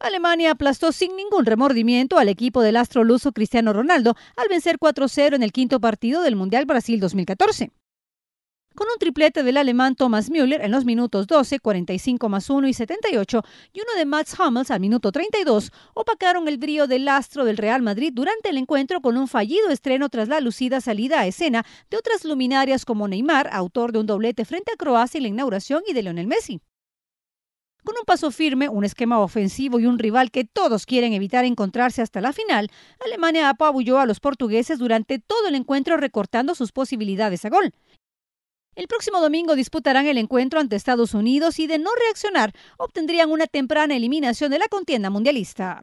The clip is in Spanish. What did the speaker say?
Alemania aplastó sin ningún remordimiento al equipo del astro luso Cristiano Ronaldo al vencer 4-0 en el quinto partido del Mundial Brasil 2014. Con un triplete del alemán Thomas Müller en los minutos 12, 45 más 1 y 78, y uno de Max Hummels al minuto 32, opacaron el brío del astro del Real Madrid durante el encuentro con un fallido estreno tras la lucida salida a escena de otras luminarias como Neymar, autor de un doblete frente a Croacia en la inauguración, y de Lionel Messi. Con un paso firme, un esquema ofensivo y un rival que todos quieren evitar encontrarse hasta la final, Alemania apabulló a los portugueses durante todo el encuentro recortando sus posibilidades a gol. El próximo domingo disputarán el encuentro ante Estados Unidos y de no reaccionar obtendrían una temprana eliminación de la contienda mundialista.